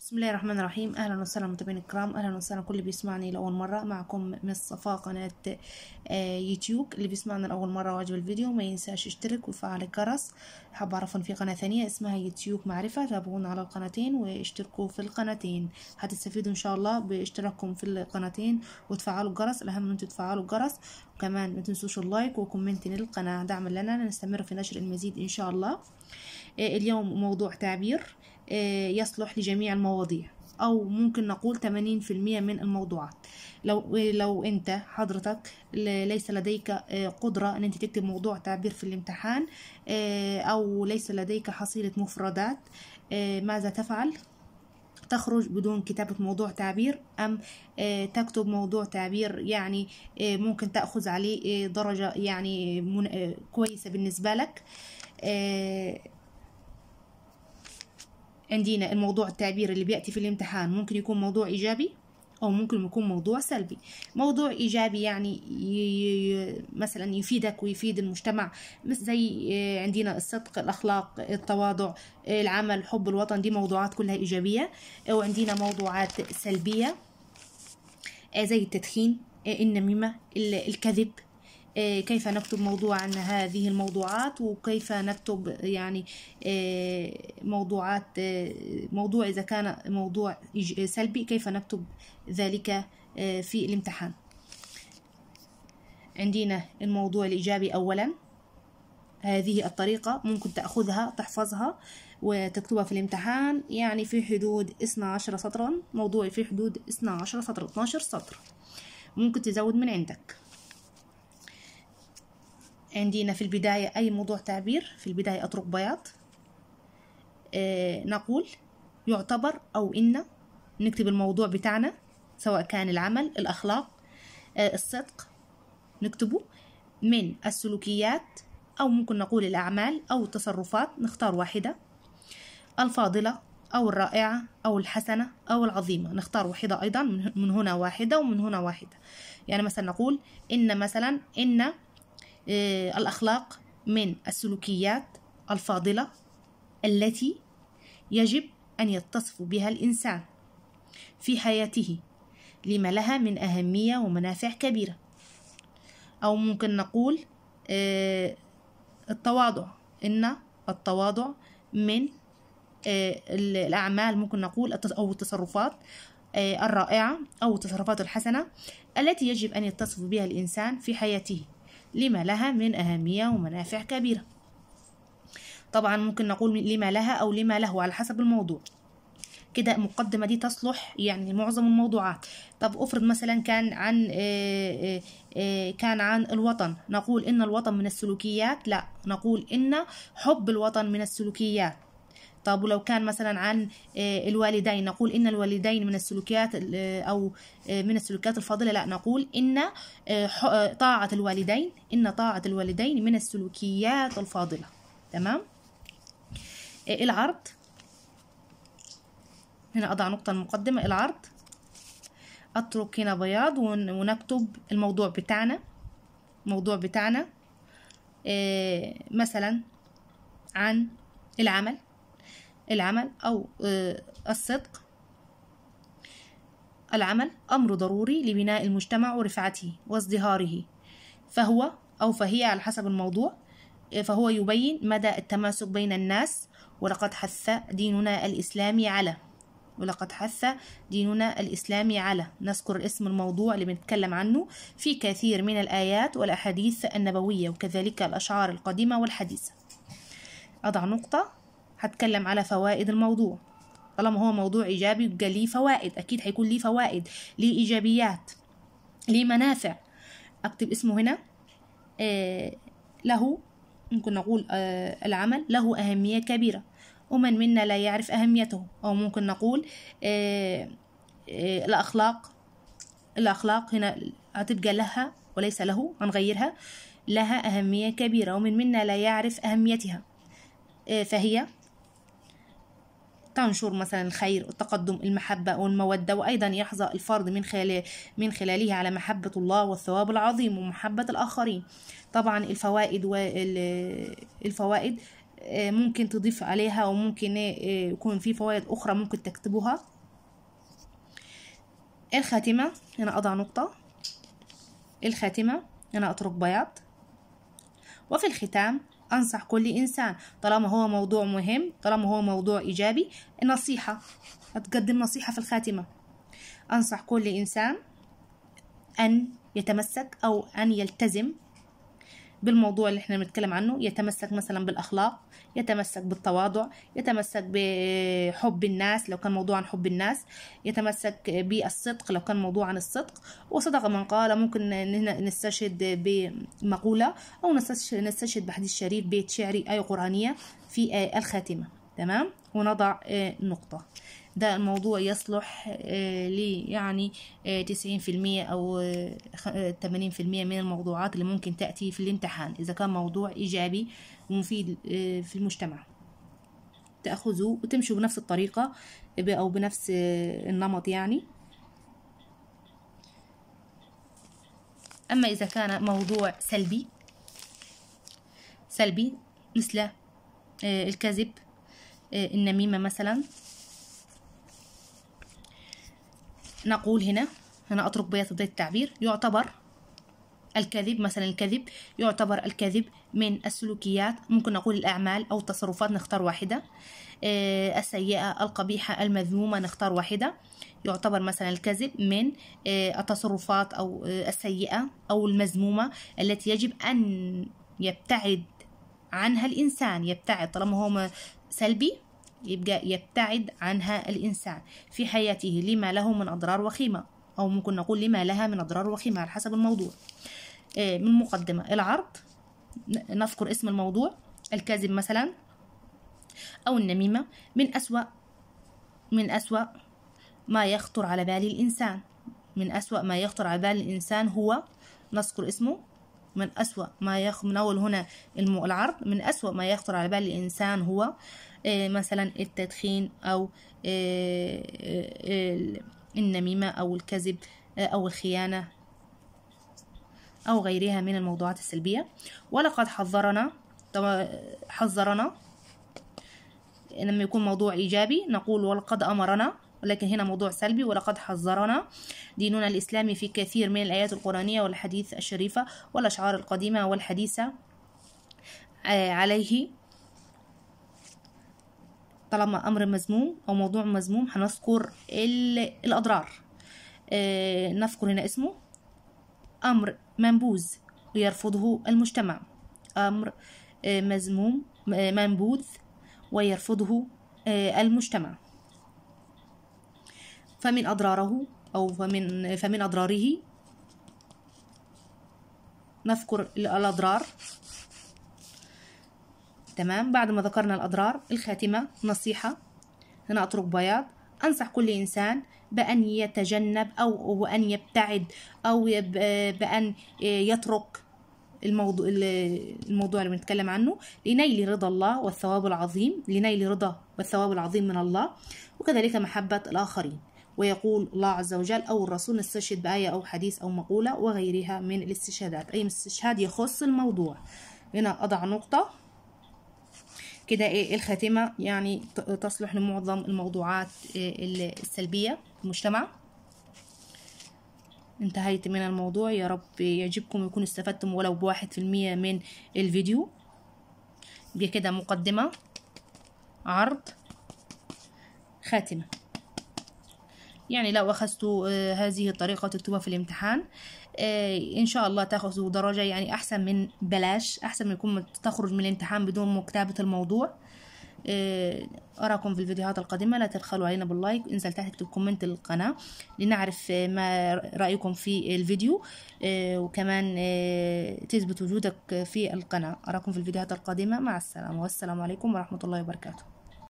بسم الله الرحمن الرحيم اهلا وسهلا متابعين الكرام اهلا وسهلا كل اللي بيسمعني لاول مره معكم من صفاء قناه آه، يوتيوب اللي بيسمعنا لاول مره واجب الفيديو ما ينساش يشترك ويفعل الجرس حاب اعرفكم في قناه ثانيه اسمها يوتيوب معرفه تابعونا على القناتين واشتركوا في القناتين هتستفيدوا ان شاء الله باشتراككم في القناتين وتفعلوا الجرس الاهم ان انتوا تفعلوا الجرس وكمان ما تنسوش اللايك وكومنت للقناه دعما لنا لنستمر في نشر المزيد ان شاء الله آه، اليوم موضوع تعبير آه، يصلح لجميع المواضيع أو ممكن نقول 80% من الموضوعات لو لو أنت حضرتك ليس لديك آه، قدرة أن أنت تكتب موضوع تعبير في الامتحان آه، أو ليس لديك حصيلة مفردات ماذا تفعل؟ تخرج بدون كتابة موضوع تعبير أم تكتب موضوع تعبير يعني ممكن تأخذ عليه درجة يعني كويسة بالنسبة لك عندنا الموضوع التعبير اللي بيأتي في الامتحان ممكن يكون موضوع إيجابي أو ممكن يكون موضوع سلبي موضوع إيجابي يعني مثلا يفيدك ويفيد المجتمع زي آه، عندنا الصدق الأخلاق التواضع العمل حب الوطن دي موضوعات كلها إيجابية وعندنا موضوعات سلبية آه، زي التدخين آه، النميمة الكذب إيه، كيف نكتب موضوع عن هذه الموضوعات وكيف نكتب يعني إيه، موضوعات إيه، موضوع إذا كان موضوع سلبي كيف نكتب ذلك في الامتحان عندنا الموضوع الإيجابي أولا هذه الطريقة ممكن تأخذها تحفظها وتكتبها في الامتحان يعني في حدود 12 سطرا موضوعي في حدود 12 سطر 12 سطر ممكن تزود من عندك عندنا في البداية أي موضوع تعبير في البداية أترك بياض آه نقول يعتبر أو إن نكتب الموضوع بتاعنا سواء كان العمل الأخلاق آه الصدق نكتبه من السلوكيات أو ممكن نقول الأعمال أو التصرفات نختار واحدة الفاضلة أو الرائعة أو الحسنة أو العظيمة نختار واحدة أيضا من هنا واحدة ومن هنا واحدة يعني مثلا نقول إن مثلا إن آه، الأخلاق من السلوكيات الفاضلة التي يجب أن يتصف بها الإنسان في حياته لما لها من أهمية ومنافع كبيرة أو ممكن نقول آه، التواضع إن التواضع من آه، الأعمال ممكن نقول أو التصرفات الرائعة أو التصرفات الحسنة التي يجب أن يتصف بها الإنسان في حياته لما لها من أهمية ومنافع كبيرة طبعا ممكن نقول لما لها أو لما له على حسب الموضوع كده المقدمة دي تصلح يعني معظم الموضوعات طب افرض مثلا كان عن آه، آه، آه، كان عن الوطن نقول ان الوطن من السلوكيات لا نقول ان حب الوطن من السلوكيات طب ولو كان مثلا عن آه، الوالدين نقول إن الوالدين من السلوكيات آه، أو آه، من السلوكيات الفاضلة لا نقول إن طاعة الوالدين إن طاعة الوالدين من السلوكيات الفاضلة تمام العرض هنا أضع نقطة المقدمة العرض أترك هنا بياض ونكتب الموضوع بتاعنا الموضوع بتاعنا مثلا عن العمل العمل أو آه، الصدق العمل أمر ضروري لبناء المجتمع ورفعته وازدهاره فهو أو فهي على حسب الموضوع آه، فهو يبين مدى التماسك بين الناس ولقد حث ديننا الإسلامي على ولقد حث ديننا الإسلامي على نذكر اسم الموضوع اللي بنتكلم عنه في كثير من الآيات والأحاديث النبوية وكذلك الأشعار القديمة والحديثة أضع نقطة هتكلم على فوائد الموضوع طالما هو موضوع ايجابي يبقى ليه فوائد اكيد هيكون ليه فوائد ليه ايجابيات ليه منافع اكتب اسمه هنا آه له ممكن نقول آه العمل له اهميه كبيره ومن منا لا يعرف اهميته او ممكن نقول آه آه الاخلاق الاخلاق هنا هتبقى لها وليس له هنغيرها لها اهميه كبيره ومن منا لا يعرف اهميتها آه فهي تنشر مثلا الخير والتقدم المحبة والمودة وأيضا يحظى الفرد من خلال من خلاله على محبة الله والثواب العظيم ومحبة الآخرين طبعا الفوائد والفوائد آه، ممكن تضيف عليها وممكن آه، يكون في فوائد أخرى ممكن تكتبها الخاتمة هنا أضع نقطة الخاتمة هنا أترك بياض وفي الختام أنصح كل إنسان طالما هو موضوع مهم طالما هو موضوع إيجابي نصيحة هتقدم نصيحة في الخاتمة أنصح كل إنسان أن يتمسك أو أن يلتزم بالموضوع اللي احنا بنتكلم عنه يتمسك مثلا بالاخلاق يتمسك بالتواضع يتمسك بحب الناس لو كان موضوع عن حب الناس يتمسك بالصدق لو كان موضوع عن الصدق وصدق من قال ممكن نستشهد بمقولة أو نستشهد بحديث شريف بيت شعري اي قرآنية في آية الخاتمة تمام ونضع آه، نقطة ده الموضوع يصلح آه، لي يعني آه، تسعين في المية أو آه، تمانين في المية من الموضوعات اللي ممكن تأتي في الامتحان إذا كان موضوع إيجابي ومفيد في المجتمع تأخذوا وتمشوا بنفس الطريقة أو بنفس النمط يعني أما إذا كان موضوع سلبي سلبي مثل الكذب النميمة مثلا نقول هنا هنا أترك بيض ضد التعبير يعتبر الكذب مثلا الكذب يعتبر الكذب من السلوكيات ممكن نقول الأعمال أو التصرفات نختار واحدة آه، السيئة القبيحة المذمومة نختار واحدة يعتبر مثلا الكذب من آه، التصرفات أو آه، السيئة أو المذمومة التي يجب أن يبتعد عنها الإنسان يبتعد طالما هو سلبي يبقى يبتعد عنها الإنسان في حياته لما له من أضرار وخيمة أو ممكن نقول لما لها من أضرار وخيمة على حسب الموضوع آه، من مقدمة العرض نذكر اسم الموضوع الكاذب مثلا أو النميمة من أسوأ من أسوأ ما يخطر على بال الإنسان من أسوأ ما يخطر على بال الإنسان هو نذكر اسمه من أسوأ ما يخ من أول هنا العرض من أسوأ ما يخطر على بال الإنسان هو آه، مثلا التدخين أو آه، آه، النميمة أو الكذب أو الخيانة أو غيرها من الموضوعات السلبية ولقد حذرنا حذرنا لما يكون موضوع إيجابي نقول ولقد أمرنا ولكن هنا موضوع سلبي ولقد حذرنا ديننا الإسلامي في كثير من الآيات القرآنية والحديث الشريفة والأشعار القديمة والحديثة آه، عليه طالما أمر مزموم أو موضوع مزموم هنذكر الأضرار آه، نذكر هنا اسمه أمر منبوذ ويرفضه المجتمع أمر آه، مزموم منبوذ ويرفضه المجتمع فمن أضراره أو فمن فمن أضراره نذكر الأضرار تمام بعد ما ذكرنا الأضرار الخاتمة نصيحة هنا أترك بياض أنصح كل إنسان بأن يتجنب أو وأن يبتعد أو بأن يترك الموضوع الموضوع اللي بنتكلم عنه لنيل رضا الله والثواب العظيم لنيل رضا والثواب العظيم من الله وكذلك محبة الآخرين ويقول الله عز وجل أو الرسول نستشهد بآية أو حديث أو مقولة وغيرها من الاستشهادات أي استشهاد يخص الموضوع هنا أضع نقطة كده ايه الخاتمة يعني تصلح لمعظم الموضوعات إيه، السلبية في المجتمع انتهيت من الموضوع يا رب يعجبكم يكون استفدتم ولو بواحد في المية من الفيديو دي كده مقدمة عرض خاتمة يعني لو أخذت آه، هذه الطريقة تكتبها في الامتحان آه، إن شاء الله تاخذوا درجة يعني أحسن من بلاش أحسن من يكون تخرج من الامتحان بدون مكتابة الموضوع آه، أراكم في الفيديوهات القادمة لا تبخلوا علينا باللايك انزل تحت اكتب كومنت القناة لنعرف ما رأيكم في الفيديو وكمان تثبت وجودك في القناة أراكم في الفيديوهات القادمة مع السلامة والسلام عليكم ورحمة الله وبركاته